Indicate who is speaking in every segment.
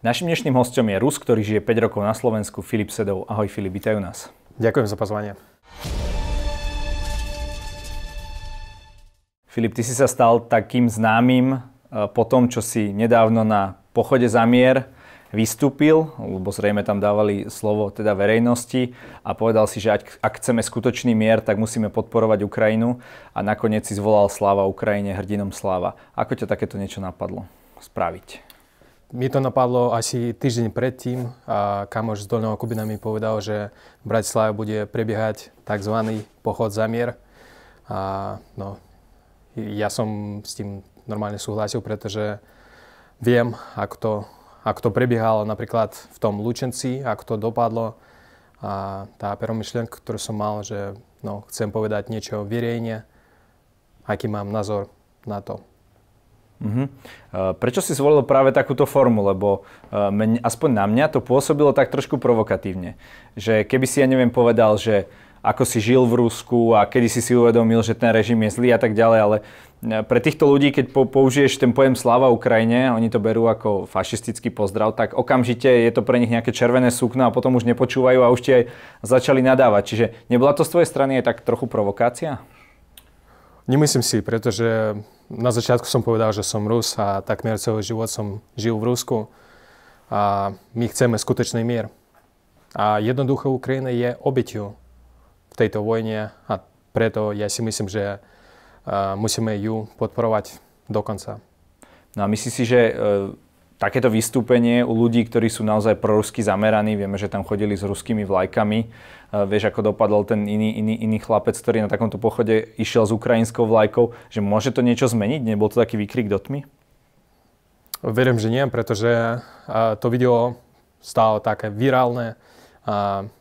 Speaker 1: Našim dnešným hostom je Rus, ktorý žije 5 rokov na Slovensku, Filip Sedov. Ahoj Filip, vítajú nás. Ďakujem za pozvanie. Filip, ty si sa stal takým známym e, po tom, čo si nedávno na pochode za mier vystúpil, lebo zrejme tam dávali slovo teda verejnosti a povedal si, že ak, ak chceme skutočný mier, tak musíme podporovať Ukrajinu a nakoniec si zvolal Sláva Ukrajine hrdinom Sláva. Ako ťa takéto niečo napadlo spraviť?
Speaker 2: mi to napadlo asi týždeň predtým a kamoš z Dolného Kubina mi povedal, že v Bratislave bude prebiehať tzv. pochod za mier. A, no, ja som s tým normálne súhlasil, pretože viem, ako to, ako to prebiehalo napríklad v tom Lučenci, ako to dopadlo. A tá prvá myšlienka, ktorú som mal, že no, chcem povedať niečo verejne, aký mám názor na to.
Speaker 1: Uh-huh. Prečo si zvolil práve takúto formu? Lebo eh, men, aspoň na mňa to pôsobilo tak trošku provokatívne. Že keby si ja neviem povedal, že ako si žil v Rusku a kedy si si uvedomil, že ten režim je zlý a tak ďalej, ale eh, pre týchto ľudí, keď použiješ ten pojem slava Ukrajine, oni to berú ako fašistický pozdrav, tak okamžite je to pre nich nejaké červené sukno a potom už nepočúvajú a už ti aj začali nadávať. Čiže nebola to z tvojej strany aj tak trochu provokácia?
Speaker 2: Nemyslím si, pretože na začiatku som povedal, že som Rus a takmer celý život som žil v Rusku a my chceme skutočný mier. A jednoducho Ukrajina je obyťou v tejto vojne a preto ja si myslím, že e, musíme ju podporovať do konca.
Speaker 1: No a myslíš si, že
Speaker 2: e, takéto vystúpenie
Speaker 1: u ľudí, ktorí sú naozaj prorusky zameraní, vieme, že tam chodili s ruskými vlajkami, e, vieš, ako dopadol ten iný, iný, iný chlapec, ktorý na takomto pochode išiel s ukrajinskou vlajkou, že môže to niečo zmeniť? Nebol to taký výkrik do tmy?
Speaker 2: Verím, že nie, pretože e, to video stalo také virálne.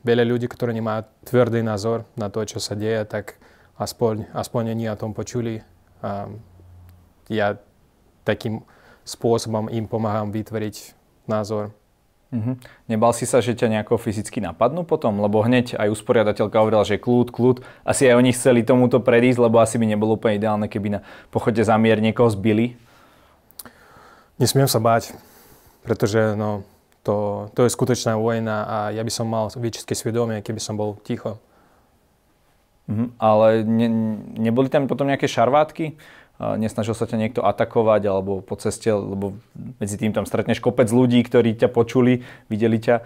Speaker 2: Veľa ľudí, ktorí nemajú tvrdý názor na to, čo sa deje, tak aspoň, aspoň oni o tom počuli. Ja takým spôsobom im pomáham vytvoriť
Speaker 1: názor. Mm-hmm. Nebal si sa, že ťa nejako fyzicky napadnú potom? Lebo hneď aj usporiadateľka hovorila, že kľud, kľud. Asi aj oni chceli tomuto predísť, lebo asi by nebolo úplne ideálne, keby na
Speaker 2: pochode zamier niekoho zbili. Nesmiem sa báť, pretože no, to, to je skutočná vojna a ja by som mal výčistky svedomie, keby som bol ticho. Mm-hmm. Ale ne, neboli tam potom nejaké šarvátky?
Speaker 1: nesnažil sa ťa niekto atakovať alebo po ceste, lebo medzi tým tam stretneš kopec ľudí, ktorí ťa počuli, videli ťa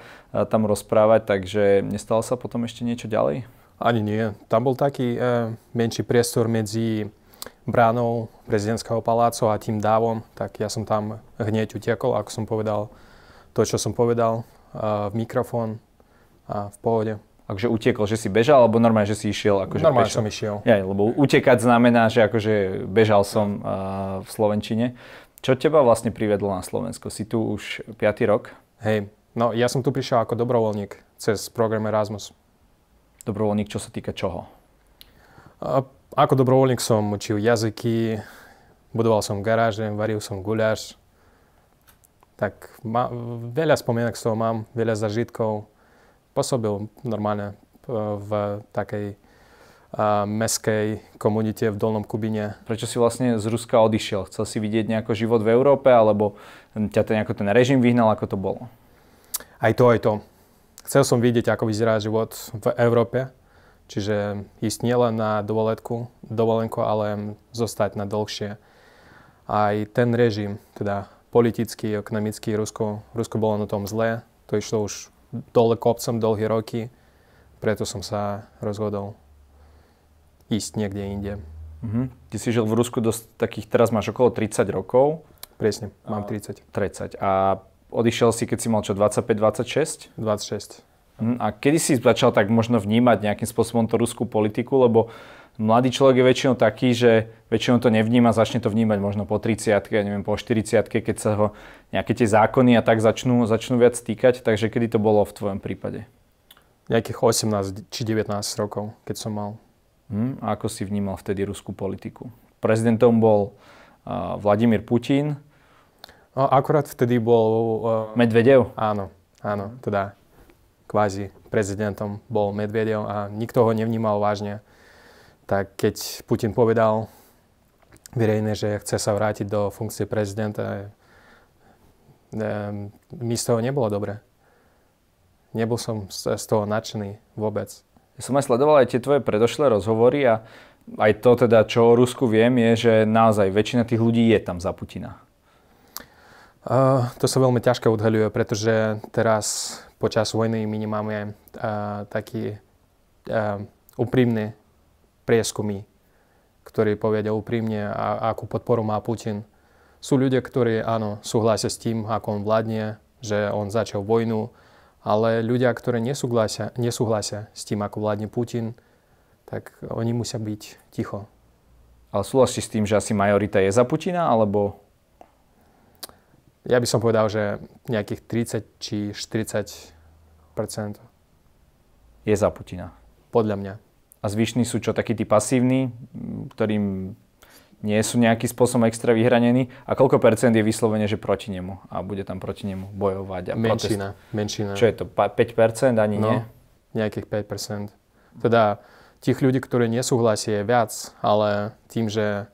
Speaker 1: tam rozprávať, takže nestalo sa potom ešte niečo ďalej?
Speaker 2: Ani nie. Tam bol taký e, menší priestor medzi bránou prezidentského paláca a tým dávom, tak ja som tam hneď utiakol, ako som povedal to, čo som povedal e, v mikrofón a v pohode.
Speaker 1: Akože utiekol, že si bežal, alebo normálne, že si išiel? Akože normálne pešo. som išiel. Ja, lebo utekať znamená, že akože bežal som uh, v Slovenčine. Čo teba vlastne privedlo na Slovensko? Si tu už 5.
Speaker 2: rok? Hej, no ja som tu prišiel ako dobrovoľník cez program Erasmus. Dobrovoľník, čo sa týka čoho? A, ako dobrovoľník som učil jazyky, budoval som garáže, varil som guľaš. Tak ma, veľa spomienok z toho mám, veľa zažitkov pôsobil normálne e, v takej e, meskej komunite v Dolnom Kubine. Prečo si vlastne
Speaker 1: z Ruska odišiel? Chcel si vidieť nejaký život v Európe, alebo ťa ten, ako ten režim vyhnal, ako
Speaker 2: to bolo? Aj to, aj to. Chcel som vidieť, ako vyzerá život v Európe, čiže ísť nielen na dovolenku, dovolenku, ale zostať na dlhšie. Aj ten režim, teda politický, ekonomický, Rusko, Rusko bolo na tom zlé. To išlo už dole kopcom dlhé roky, preto som sa rozhodol ísť niekde inde. Mm-hmm. Ty si žil v Rusku dosť
Speaker 1: takých, teraz máš okolo 30 rokov. Presne, mám 30. A 30. A odišiel si, keď si mal čo, 25, 26? 26. Hm, a kedy si začal tak možno vnímať nejakým spôsobom tú ruskú politiku, lebo mladý človek je väčšinou taký, že väčšinou to nevníma, začne to vnímať možno po 30 ja neviem, po 40 keď sa ho nejaké tie zákony a tak začnú, začnú viac týkať. Takže kedy to bolo v tvojom prípade? Nejakých 18 či 19 rokov, keď som mal. Hmm, a ako si vnímal vtedy ruskú politiku? Prezidentom
Speaker 2: bol uh, Vladimír Putin. No, akurát vtedy bol... Uh, Medvedev? Áno, áno, teda kvázi prezidentom bol Medvedev a nikto ho nevnímal vážne. Tak keď Putin povedal verejne, že chce sa vrátiť do funkcie prezidenta, e, mi z toho nebolo dobre. Nebol som z toho nadšený vôbec. Ja
Speaker 1: som aj sledoval aj tie tvoje predošlé rozhovory a aj to teda, čo o Rusku viem, je, že naozaj väčšina tých ľudí je tam za Putina.
Speaker 2: Uh, to sa veľmi ťažko odhaľuje, pretože teraz počas vojny my nemáme uh, taký uh, eh, úprimné prieskumy, ktorí povedia úprimne, a, akú podporu má Putin. Sú ľudia, ktorí áno, súhlasia s tým, ako on vládne, že on začal vojnu, ale ľudia, ktorí nesúhlasia, nesúhlasia s tým, ako vládne Putin, tak oni musia byť ticho.
Speaker 1: Ale súhlasíš s tým, že asi
Speaker 2: majorita je za Putina, alebo ja by som povedal, že nejakých 30 či 40 je za Putina.
Speaker 1: Podľa mňa. A zvyšní sú čo, takí tí pasívni, ktorým nie sú nejakým spôsobom extra vyhranení? A koľko percent je vyslovene, že proti nemu a bude tam proti nemu bojovať
Speaker 2: a Menšina, protest? menšina. Čo je to, 5 percent ani no, nie? nejakých 5 percent. Teda tých ľudí, ktorí nesúhlasia je viac, ale tým, že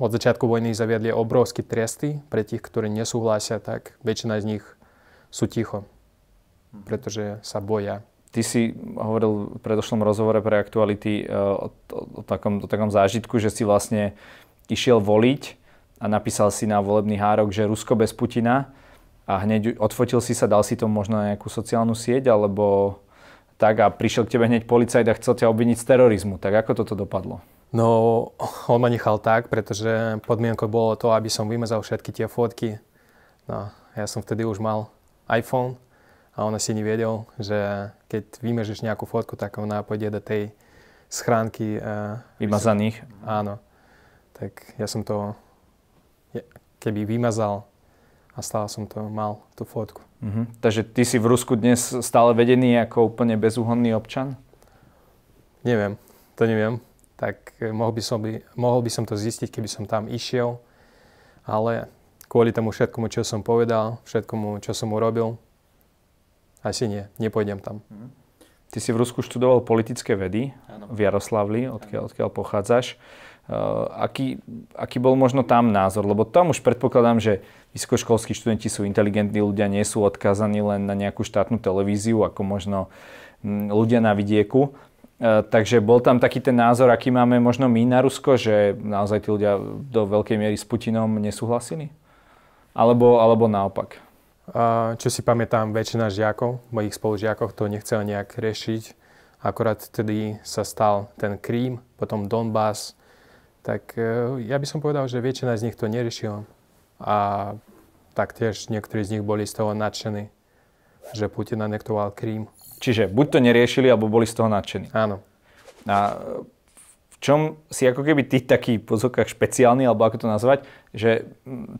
Speaker 2: od začiatku vojny zaviedli obrovské tresty pre tých, ktorí nesúhlasia, tak väčšina z nich sú ticho, mhm. pretože sa boja.
Speaker 1: Ty si hovoril v predošlom rozhovore pre aktuality e, o, o, o, takom, o takom zážitku, že si vlastne išiel voliť a napísal si na volebný hárok, že Rusko bez Putina a hneď odfotil si sa, dal si to možno na nejakú sociálnu sieť alebo tak a prišiel k tebe hneď policajt a chcel ťa obviniť z terorizmu. Tak ako toto dopadlo?
Speaker 2: No, on ma nechal tak, pretože podmienkou bolo to, aby som vymazal všetky tie fotky. No, ja som vtedy už mal iPhone a on asi nevedel, že keď vymežeš nejakú fotku, tak ona pôjde do tej schránky. Eh, Vymazaných? Áno. Tak ja som to keby vymazal a stále som to mal, tú fotku. Mhm. Takže ty si v Rusku dnes stále vedený ako
Speaker 1: úplne bezúhonný občan?
Speaker 2: Neviem, to neviem tak eh, mohol by, som by, mohol by som to zistiť, keby som tam išiel. Ale kvôli tomu všetkomu, čo som povedal, všetkomu, čo som urobil, asi nie, nepôjdem tam. Mhm. Ty si v Rusku študoval politické vedy ano. v Jaroslavli, odkiaľ, odkiaľ pochádzaš. Uh, aký,
Speaker 1: aký bol možno tam názor? Lebo tam už predpokladám, že vysokoškolskí študenti sú inteligentní ľudia, nie sú odkazaní len na nejakú štátnu televíziu, ako možno hm, ľudia na vidieku. Eh, takže bol tam taký ten názor, aký máme možno my na Rusko, že naozaj tí ľudia
Speaker 2: do veľkej miery s Putinom nesúhlasili? Alebo, alebo naopak? Čo si pamätám, väčšina žiakov, mojich spolužiakov to nechcela nejak riešiť. Akorát vtedy sa stal ten Krím, potom Donbass. Tak eh, ja by som povedal, že väčšina z nich to neriešila. A taktiež niektorí z nich boli z toho nadšení, že Putin anektoval Krím.
Speaker 1: Čiže buď to neriešili, alebo boli z toho nadšení. Áno. A v čom si ako keby ty taký pozokách špeciálny, alebo ako to nazvať, že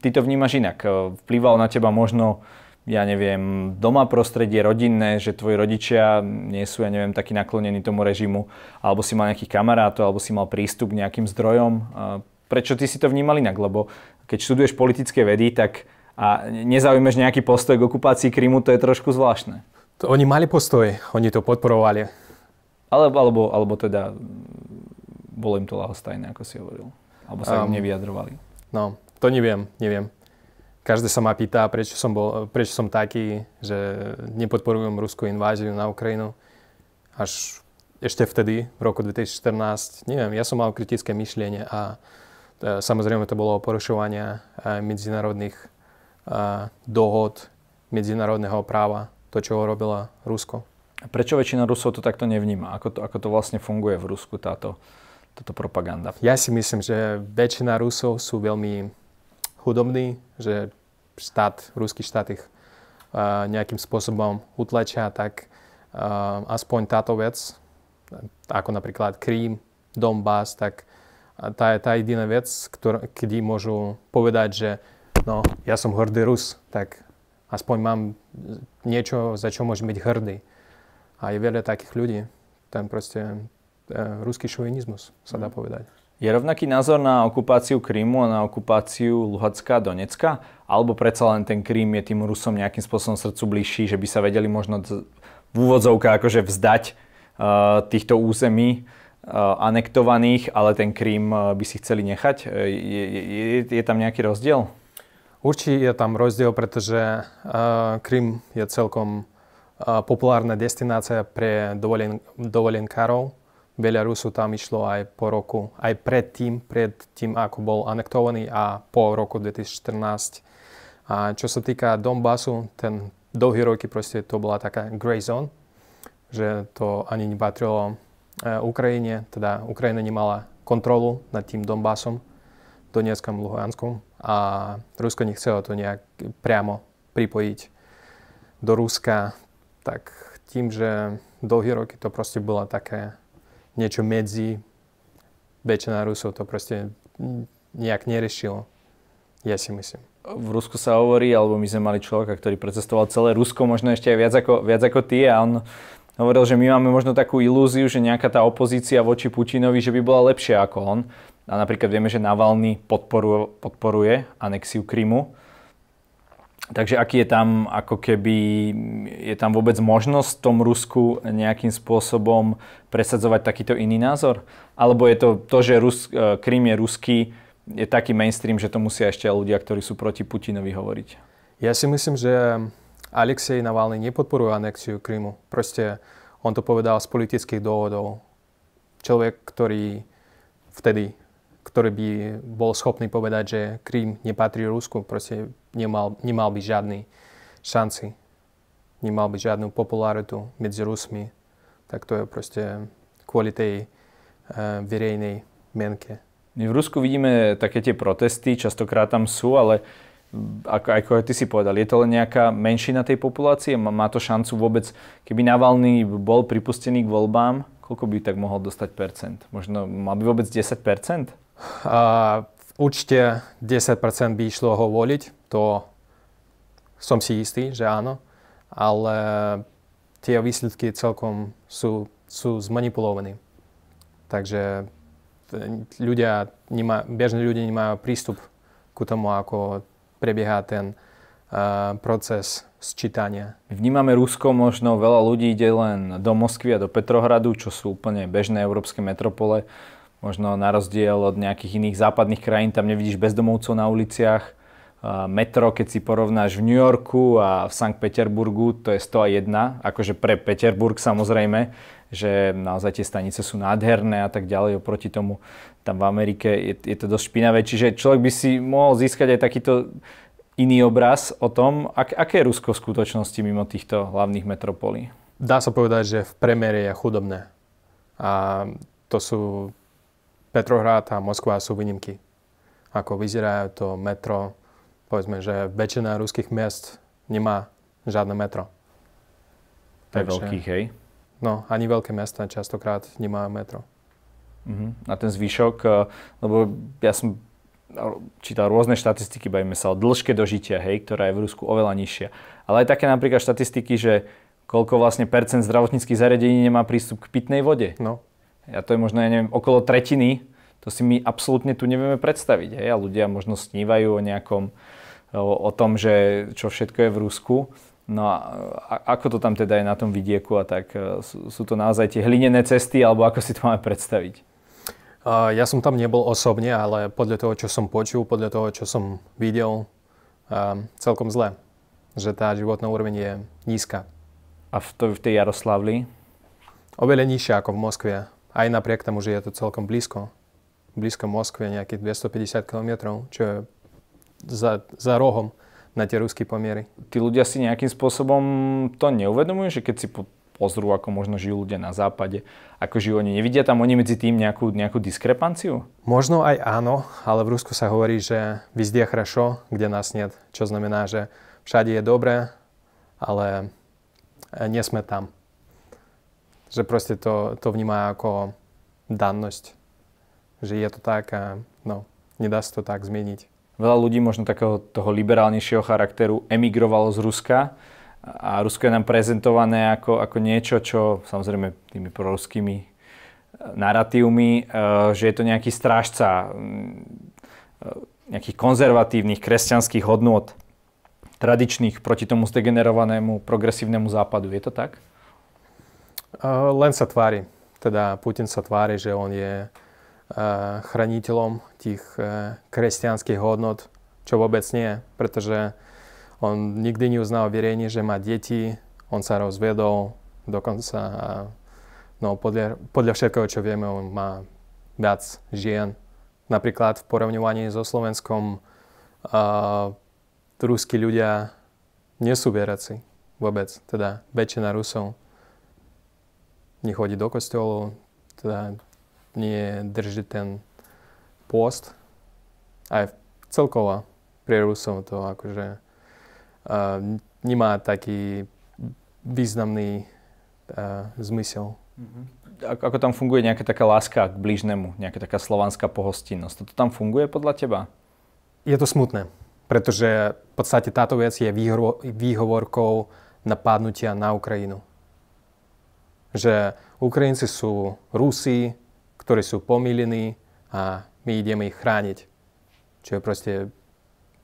Speaker 1: ty to vnímaš inak. E, vplýval na teba možno ja neviem, doma prostredie rodinné, že tvoji rodičia nie sú, ja neviem, takí naklonení tomu režimu, alebo si mal nejakých kamarátov, alebo si mal prístup k nejakým zdrojom. E, prečo ty si to vnímal inak? Lebo keď študuješ politické vedy, tak a nezaujmeš nejaký postoj k okupácii Krymu, to je trošku zvláštne. To oni mali postoj, oni to podporovali.
Speaker 2: Ale alebo, alebo teda bolo im to lahostajné, ako si hovoril. Alebo sa um, im nevyjadrovali. No, to neviem, neviem. Každý sa ma pýta, prečo som, bol, prečo som taký, že nepodporujem ruskú inváziu na Ukrajinu. Až ešte vtedy, v roku 2014, neviem, ja som mal kritické myšlienie a e, samozrejme to bolo porušovanie e, medzinárodných e, dohod, medzinárodného práva to, čo robila Rusko. A prečo väčšina Rusov to takto nevníma? Ako to, ako to vlastne funguje v Rusku táto, táto propaganda? Ja si myslím, že väčšina Rusov sú veľmi chudobní, že štát, ruský štát ich uh, nejakým spôsobom utlačia, tak uh, aspoň táto vec, ako napríklad Krím, Donbass, tak tá je tá jediná vec, ktor- kedy môžu povedať, že no, ja som hrdý Rus, tak aspoň mám niečo, za čo môžem byť hrdý. A je veľa takých ľudí. Ten proste e, ruský šovinizmus, sa dá mhm. povedať.
Speaker 1: Je rovnaký názor na okupáciu Krímu a na okupáciu Luhacka a Donecka? Alebo predsa len ten Krím je tým Rusom nejakým spôsobom srdcu bližší, že by sa vedeli možno v úvodzovkách akože vzdať e, týchto území uh, anektovaných, ale ten Krím e, by si chceli nechať? E, je,
Speaker 2: je, je tam nejaký rozdiel? Určite je tam rozdiel, pretože uh, Krym je celkom uh, populárna destinácia pre dovolen- dovolenkárov. Veľa Rusov tam išlo aj po roku, aj predtým, pred tým, ako bol anektovaný a po roku 2014. A čo sa týka Donbasu, ten dlhý roky proste to bola taká grey zone, že to ani nepatrilo uh, Ukrajine, teda Ukrajina nemala kontrolu nad tým Donbasom, Donetskom, Luhanskom a Rusko nechcelo to nejak priamo pripojiť do Ruska, tak tým, že dlhé roky to proste bolo také niečo medzi, väčšina Rusov to proste nejak nerešilo, Ja si myslím.
Speaker 1: V Rusku sa hovorí, alebo my sme mali človeka, ktorý precestoval celé Rusko, možno ešte aj viac ako, viac ako ty a on hovoril, že my máme možno takú ilúziu, že nejaká tá opozícia voči Putinovi, že by bola lepšia ako on. A napríklad vieme, že Navalny podporu, podporuje anexiu Krymu. Takže aký je tam ako keby, je tam vôbec možnosť tom Rusku nejakým spôsobom presadzovať takýto iný názor? Alebo je to to, že Rus, e, Krym je ruský, je taký mainstream, že to musia ešte ľudia, ktorí sú proti Putinovi hovoriť?
Speaker 2: Ja si myslím, že Alexej Navalny nepodporuje anexiu Krymu. Proste on to povedal z politických dôvodov. Človek, ktorý vtedy ktorý by bol schopný povedať, že Krím nepatrí Rusku, proste nemal, nemal by žiadny šanci, nemal by žiadnu popularitu medzi Rusmi, tak to je proste kvôli tej uh, verejnej mienke.
Speaker 1: V Rusku vidíme také tie protesty, častokrát tam sú, ale mm, ako, ako ty si povedal, je to len nejaká menšina tej populácie? Má, má to šancu vôbec, keby Navalny bol pripustený k voľbám,
Speaker 2: koľko by tak mohol dostať percent? Možno mal by vôbec 10 percent? в účte 10% by išlo ho voliť, to som si istý, že áno, ale tie výsledky celkom sú, sú zmanipulované. Takže e, ľudia, nemá, bežní ľudia nemajú prístup ku tomu, ako prebieha ten uh, proces sčítania.
Speaker 1: Vnímame Rusko, možno veľa ľudí ide len do Moskvy a do Petrohradu, čo sú úplne bežné európske metropole Možno na rozdiel od nejakých iných západných krajín, tam nevidíš bezdomovcov na uliciach. Metro, keď si porovnáš v New Yorku a v Sankt Peterburgu, to je 101, akože pre Peterburg samozrejme, že naozaj tie stanice sú nádherné a tak ďalej. Oproti tomu tam v Amerike je, je to dosť špinavé. Čiže človek by si mohol získať aj takýto iný obraz o tom, ak, aké je Rusko v skutočnosti mimo týchto hlavných metropolí.
Speaker 2: Dá sa povedať, že v premere je chudobné. A to sú Petrohrad a Moskva sú výnimky. Ako vyzerá to metro, povedzme, že väčšina ruských miest nemá žiadne metro. Tak veľkých, hej? No, ani veľké mesta častokrát nemá metro. Uh-huh.
Speaker 1: A ten zvyšok, eh, lebo ja som čítal rôzne štatistiky, bavíme sa o dĺžke dožitia, hej, ktorá je v Rusku oveľa nižšia. Ale aj také napríklad štatistiky, že koľko vlastne percent zdravotníckých zariadení nemá prístup k pitnej vode. No a to je možno, ja neviem, okolo tretiny, to si my absolútne tu nevieme predstaviť. Hej? A ľudia možno snívajú o nejakom, o, o tom, že čo všetko je v Rusku. No a, a ako to tam teda je na tom vidieku a tak? E, sú, sú to naozaj tie hlinené cesty,
Speaker 2: alebo ako si to máme predstaviť? Ja som tam nebol osobne, ale podľa toho, čo som počul, podľa toho, čo som videl, celkom zle. Že tá životná úroveň je nízka. A v, to, v tej Jaroslavli? Oveľa nižšia ako v Moskve. Aj napriek tomu, že je to celkom blízko, blízko Moskve, nejakých 250 km, čo je za, za rohom na tie ruské pomiery. Tí ľudia si nejakým
Speaker 1: spôsobom to neuvedomujú, že keď si po, pozrú, ako možno žijú ľudia na západe, ako
Speaker 2: žijú oni, nevidia tam oni medzi tým nejakú, nejakú diskrepanciu? Možno aj áno, ale v Rusku sa hovorí, že vyzdia chrašo, kde nás nie, čo znamená, že všade je dobré, ale nie sme tam že proste to, to vníma ako dannosť. Že je to tak a no, nedá sa to tak zmeniť. Veľa ľudí možno takého toho liberálnejšieho charakteru emigrovalo z Ruska
Speaker 1: a Rusko je nám prezentované ako, ako niečo, čo samozrejme tými proruskými eh, narratívmi, eh, že je to nejaký strážca mm, eh, nejakých konzervatívnych kresťanských hodnôt, tradičných proti tomu
Speaker 2: zdegenerovanému progresívnemu západu. Je to tak? Len sa tvári. Teda Putin sa tvári, že on je e, chraniteľom tých e, kresťanských hodnot, čo vôbec nie, pretože on nikdy neuznal verejne, že má deti, on sa rozvedol dokonca e, no, podľa, podľa všetkého, čo vieme, on má viac žien. Napríklad v porovňovaní so Slovenskom uh, ruskí ľudia nie sú vieraci vôbec, teda väčšina Rusov nechodí do kostolu, teda drží ten post. Aj celkovo pri Rusom to akože uh, nemá taký významný uh, zmysel. Mm-hmm ako
Speaker 1: tam funguje nejaká taká láska k blížnemu, nejaká taká slovanská pohostinnosť. To tam funguje podľa teba?
Speaker 2: Je to smutné, pretože v podstate táto vec je výhovorkou napadnutia na Ukrajinu že Ukrajinci sú Rusi, ktorí sú pomilení a my ideme ich chrániť. Čo je proste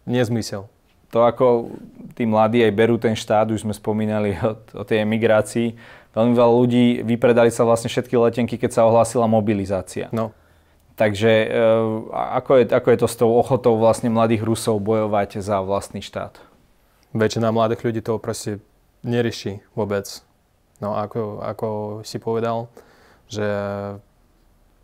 Speaker 2: nezmysel. To, ako tí mladí aj berú ten štát,
Speaker 1: už sme spomínali o, o tej emigrácii, veľmi veľa ľudí, vypredali sa vlastne všetky letenky, keď sa ohlásila mobilizácia. No. Takže e, ako je, ako je to s tou
Speaker 2: ochotou vlastne mladých Rusov bojovať za vlastný štát? Väčšina mladých ľudí to proste nerieši vôbec. No ako, ako si povedal, že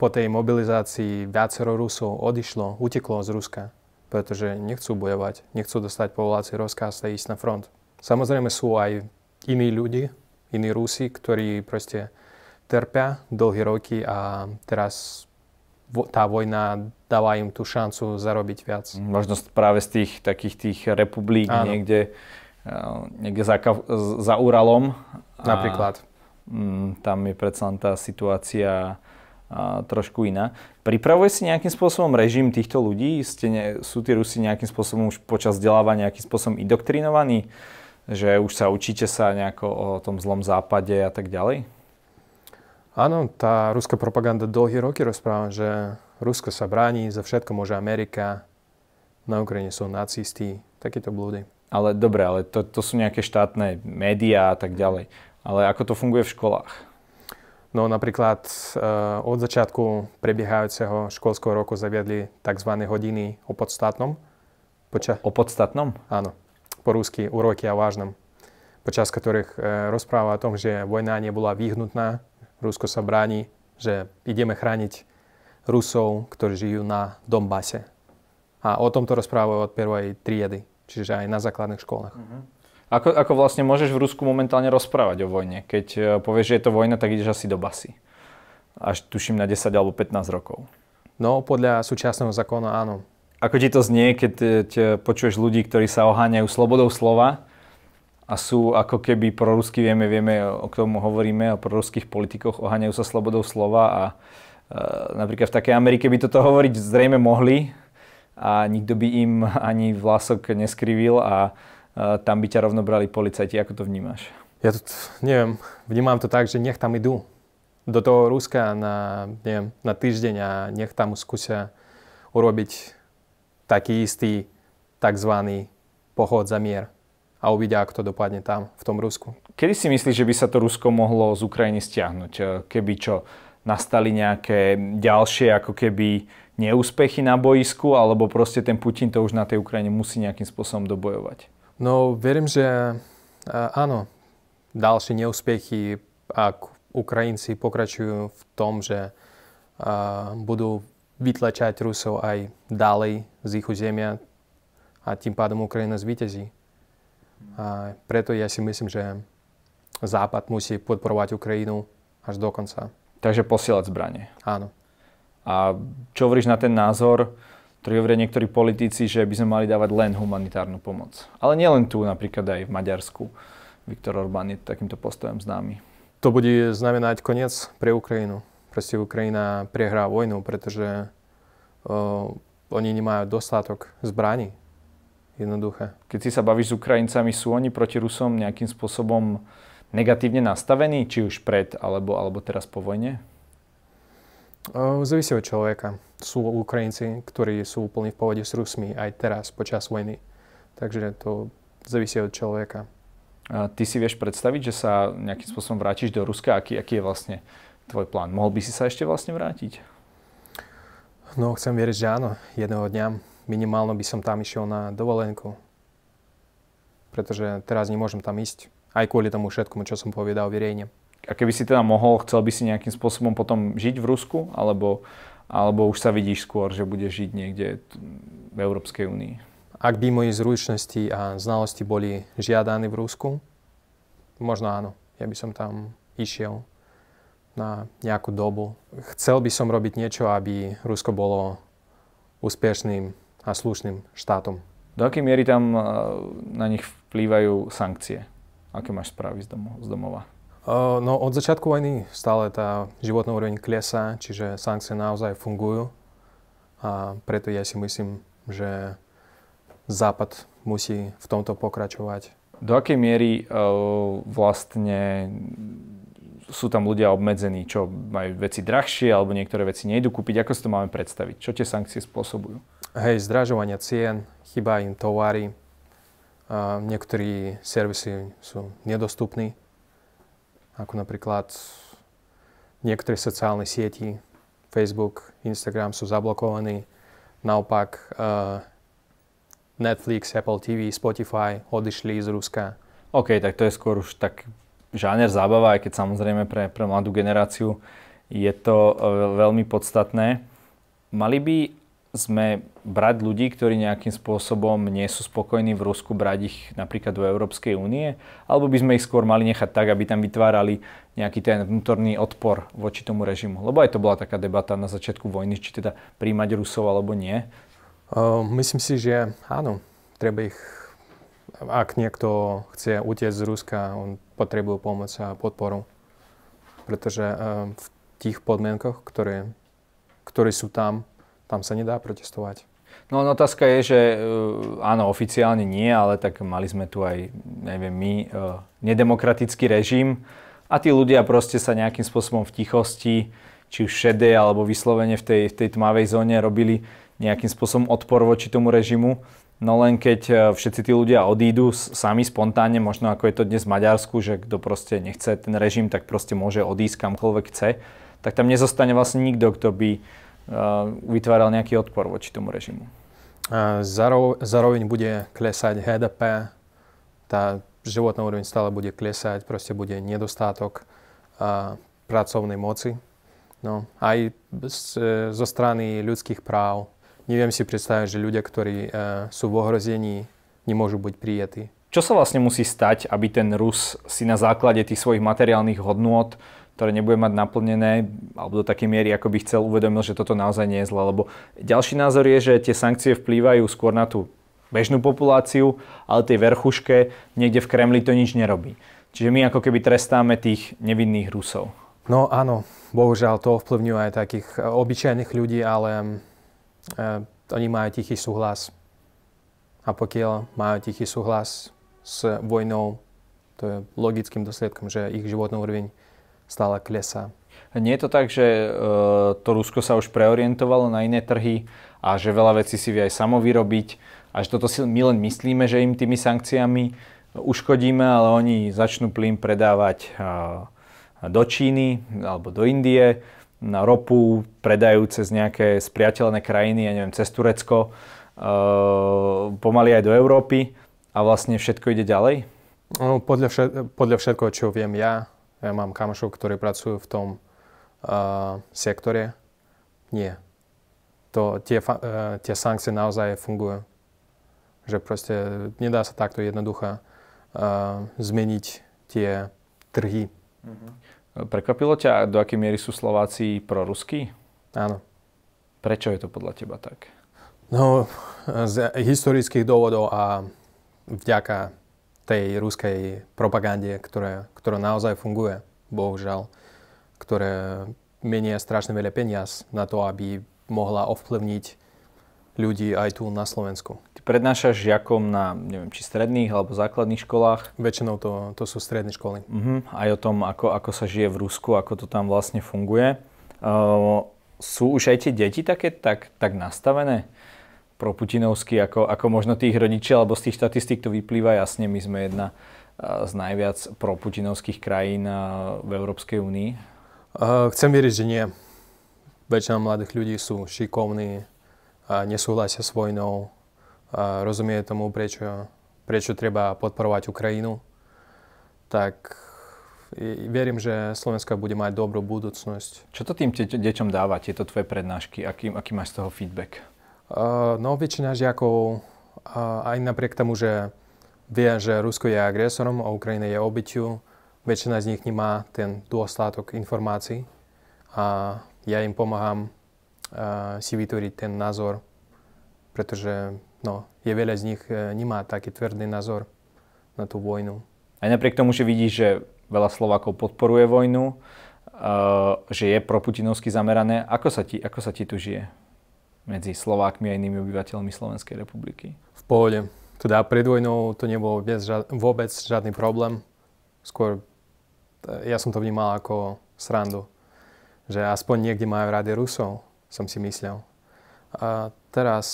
Speaker 2: po tej mobilizácii viacero Rusov odišlo, uteklo z Ruska, pretože nechcú bojovať, nechcú dostať povolací rozkaz a ísť na front. Samozrejme sú aj iní ľudí, iní Rusi, ktorí proste trpia dlhé roky a teraz tá vojna dáva im tú šancu zarobiť viac.
Speaker 1: Možno práve z tých takých tých republik Áno. niekde, Eh, niekde za, za Uralom. Napríklad. A, mm, tam je predsa len tá situácia a, eh, trošku iná. Pripravuje si nejakým spôsobom režim týchto ľudí? Ste ne, sú tí Rusi nejakým spôsobom už počas vzdelávania nejakým spôsobom indoktrinovaní? Že už sa
Speaker 2: učíte sa nejako o tom zlom západe a tak ďalej? Áno, tá ruská propaganda dlhé roky rozpráva, že Rusko sa bráni, za všetko môže Amerika, na Ukrajine sú nacisti, takéto blúdy.
Speaker 1: Ale dobre, ale to, to sú nejaké štátne
Speaker 2: médiá a tak ďalej. Ale ako to funguje v školách? No napríklad uh, od začiatku prebiehajúceho školského roku zaviedli tzv. hodiny o podstatnom. Poča- o podstatnom? Áno. Po rusky úroky a vážnom. počas ktorých uh, rozpráva o tom, že vojna nebola vyhnutná, Rusko sa bráni, že ideme chrániť Rusov, ktorí žijú na dombase. A o tomto rozprávajú od prvej triedy. Čiže aj na základných školách. Uh-huh. Ako, ako vlastne
Speaker 1: môžeš v Rusku momentálne rozprávať o vojne? Keď e, povieš, že je to vojna, tak ideš asi do basy. Až tuším na 10 alebo 15 rokov.
Speaker 2: No, podľa súčasného zákona áno. Ako
Speaker 1: ti to znie, keď te počuješ ľudí, ktorí sa oháňajú slobodou slova a sú ako keby prorusky, vieme, vieme, o tom hovoríme, o proruských politikoch, oháňajú sa slobodou slova a e, napríklad v takej Amerike by toto hovoriť zrejme mohli, a nikto by im ani vlások neskrivil a e, tam by ťa rovno brali policajti.
Speaker 2: Ako to vnímaš? Ja to, neviem, vnímam to tak, že nech tam idú do toho Ruska na, neviem, na týždeň a nech tam skúsia urobiť taký istý tzv. pochod za mier a uvidia, ako to dopadne tam, v tom Rusku. Kedy si myslíš, že by sa to Rusko mohlo z Ukrajiny stiahnuť? E, keby čo,
Speaker 1: nastali nejaké ďalšie ako keby neúspechy na boisku, alebo proste ten Putin to už na tej Ukrajine musí nejakým spôsobom dobojovať?
Speaker 2: No, verím, že áno, ďalšie neúspechy, ak Ukrajinci pokračujú v tom, že budú vytlačať Rusov aj ďalej z ich územia a tým pádom Ukrajina zvíťazí. A preto ja si myslím, že Západ musí podporovať Ukrajinu až do konca. Takže posielať zbranie. Áno. A čo hovoríš na ten názor, ktorý hovoria niektorí
Speaker 1: politici, že by sme mali dávať len humanitárnu pomoc. Ale nielen tu, napríklad aj v Maďarsku.
Speaker 2: Viktor Orbán je takýmto postojom známy. To bude znamenať koniec pre Ukrajinu. Proste Ukrajina prehrá vojnu, pretože o, oni nemajú dostatok zbraní. Jednoduché. Keď si sa bavíš s Ukrajincami, sú oni proti Rusom nejakým
Speaker 1: spôsobom negatívne nastavení, či už pred alebo, alebo teraz po vojne?
Speaker 2: Závisí od človeka. Sú Ukrajinci, ktorí sú úplne v pohode s Rusmi aj teraz, počas vojny. Takže to závisí od človeka. A
Speaker 1: ty si vieš predstaviť, že sa nejakým spôsobom vrátiš do Ruska? Aký, aký je vlastne tvoj plán? Mohol by
Speaker 2: si sa ešte vlastne vrátiť? No, chcem vieriť, že áno. Jedného dňa minimálno by som tam išiel na dovolenku. Pretože teraz nemôžem tam ísť. Aj kvôli tomu všetkomu, čo som povedal verejne
Speaker 1: a keby si teda mohol,
Speaker 2: chcel by si nejakým spôsobom potom žiť v Rusku, alebo, alebo už sa vidíš skôr, že bude žiť niekde v Európskej únii? Ak by moje zručnosti a znalosti boli žiadané v Rusku, možno áno, ja by som tam išiel na nejakú dobu. Chcel by som robiť niečo, aby Rusko bolo úspešným a slušným štátom. Do akej miery tam eh, na nich vplývajú sankcie?
Speaker 1: Aké máš správy z, domo- z domova?
Speaker 2: No od začiatku vojny stále tá životná úroveň klesá, čiže sankcie naozaj fungujú. A preto ja si myslím, že Západ musí v tomto pokračovať.
Speaker 1: Do akej miery uh, vlastne sú tam ľudia obmedzení, čo majú veci
Speaker 2: drahšie alebo niektoré veci nejdu kúpiť? Ako si to máme predstaviť? Čo tie sankcie spôsobujú? Hej, zdražovania cien, chýba im tovary, uh, niektorí servisy sú nedostupní ako napríklad niektoré sociálne sieti, Facebook, Instagram sú zablokovaní, naopak uh, Netflix, Apple TV, Spotify odišli z Ruska. OK, tak
Speaker 1: to je skôr už tak žáner zábava, aj keď samozrejme pre, pre mladú generáciu je to eh, veľmi podstatné. Mali by sme brať ľudí, ktorí nejakým spôsobom nie sú spokojní v Rusku, brať ich napríklad do Európskej únie? Alebo by sme ich skôr mali nechať tak, aby tam vytvárali nejaký ten vnútorný odpor voči tomu režimu? Lebo aj to bola taká debata na začiatku vojny, či teda príjmať Rusov alebo nie. Uh,
Speaker 2: myslím si, že áno, treba ich ak niekto chce utiecť z Ruska, on potrebuje pomoc a podporu. Pretože uh, v tých podmienkoch, ktoré, ktoré sú tam, tam sa nedá protestovať. No ale no, otázka
Speaker 1: je, že eh, áno, oficiálne nie, ale tak mali sme tu aj, neviem my, eh, nedemokratický režim a tí ľudia proste sa nejakým spôsobom v tichosti, či už šede alebo vyslovene v tej, v tej tmavej zóne robili nejakým spôsobom odpor voči tomu režimu. No len keď eh, všetci tí ľudia odídu sami spontánne, možno ako je to dnes v Maďarsku, že kto proste nechce ten režim, tak proste môže odísť kamkoľvek chce, tak tam
Speaker 2: nezostane vlastne nikto, kto by vytváral nejaký odpor voči tomu režimu. Zarov, zároveň bude klesať HDP, tá životná úroveň stále bude klesať, proste bude nedostatok a, pracovnej moci. No, aj z, zo strany ľudských práv. Neviem si predstaviť, že ľudia, ktorí e, sú v ohrození, nemôžu byť prijatí.
Speaker 1: Čo sa vlastne musí stať, aby ten Rus si na základe tých svojich materiálnych hodnôt ktoré nebude mať naplnené, alebo do takej miery, ako by chcel, uvedomil, že toto naozaj nie je zle. Lebo ďalší názor je, že tie sankcie vplývajú skôr na tú bežnú populáciu, ale tej verchuške niekde v Kremli to nič nerobí. Čiže my ako keby trestáme tých nevinných Rusov.
Speaker 2: No áno, bohužiaľ to ovplyvňuje aj takých e, obyčajných ľudí, ale e, oni majú tichý súhlas. A pokiaľ majú tichý súhlas s vojnou, to je logickým dosledkom, že ich životnú úroveň stále klesá. Nie je to tak, že e,
Speaker 1: to Rusko sa už preorientovalo na iné trhy a že veľa vecí si vie aj samo vyrobiť a že toto si my len myslíme, že im tými sankciami uškodíme, ale oni začnú plyn predávať e, do Číny alebo do Indie, na ropu predajú cez nejaké spriateľné krajiny, ja neviem, cez Turecko, e,
Speaker 2: pomaly aj do Európy a vlastne všetko ide ďalej? No, podľa, všetkoho, podľa všetko, čo viem ja, ja mám kamošov, ktorí pracujú v tom uh, sektore. Nie. To, tie, uh, tie sankcie naozaj fungujú. Že proste nedá sa takto jednoducho uh, zmeniť tie trhy. Mm-hmm. Prekvapilo ťa, do akej miery sú Slováci
Speaker 1: proruskí? Áno. Prečo je to podľa teba tak?
Speaker 2: No, z historických dôvodov a vďaka tej ruskej propagande, ktorá, ktorá naozaj funguje, bohužiaľ, ktoré menia strašne veľa peniaz na to, aby mohla ovplyvniť ľudí aj tu na Slovensku. Ty prednášaš žiakom na, neviem, či stredných alebo základných školách? Väčšinou to,
Speaker 1: to sú stredné školy. Uh-huh. Aj o tom, ako, ako sa žije v Rusku, ako to tam vlastne funguje. Uh, sú už aj tie deti také tak, tak nastavené? proputinovský, ako, ako možno tých rodičov, alebo z tých štatistík to vyplýva jasne. My sme jedna z najviac
Speaker 2: proputinovských krajín v Európskej únii. Chcem vieriť, že nie. Väčšina mladých ľudí sú šikovní, nesúhlasia s vojnou, rozumie tomu, prečo, prečo treba podporovať Ukrajinu. Tak e, verím, že Slovenska bude mať dobrú budúcnosť. Čo to tým
Speaker 1: deťom dáva, tieto tvoje prednášky? Aký, aký máš z toho feedback?
Speaker 2: Eh, no väčšina žiakov eh, aj napriek tomu, že vie, že Rusko je agresorom a Ukrajina je obyťou, väčšina z nich nemá ten dôsledok informácií a ja im pomáham eh, si vytvoriť ten názor, pretože no, je veľa z nich nemá taký tvrdý názor na tú vojnu.
Speaker 1: Aj napriek tomu, že vidíš, že veľa Slovákov podporuje vojnu, že je proputinovsky zamerané, ako sa ti, ako sa ti tu žije? medzi Slovákmi a inými obyvateľmi Slovenskej
Speaker 2: republiky? V pohode. Teda pred vojnou to nebol vôbec žiadny problém. Skôr eh, ja som to vnímal ako srandu. Že aspoň niekde majú rady Rusov, som si myslel. A teraz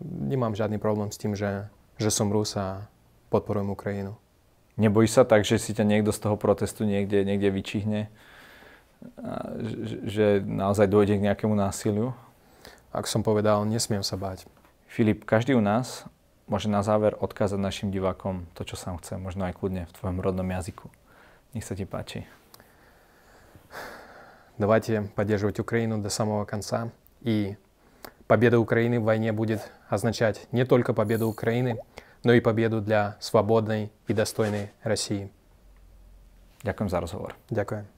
Speaker 2: nemám žiadny problém s tým, že, že som Rus a podporujem Ukrajinu. Nebojíš
Speaker 1: sa tak, že si ťa niekto z toho protestu niekde, niekde vyčihne? Že, že naozaj dôjde k nejakému násiliu? ako som povedal, nesmiem sa báť. Filip, každý u nás môže na záver odkázať našim divákom to, čo sa chce, možno aj kľudne v tvojom
Speaker 2: rodnom jazyku. Nech sa ti páči. Давайте поддерживать Украину до самого конца. И победа Украины в войне будет означать не только победу Украины, но и победу для свободной и достойной России. Дякуем за разговор. Дякую.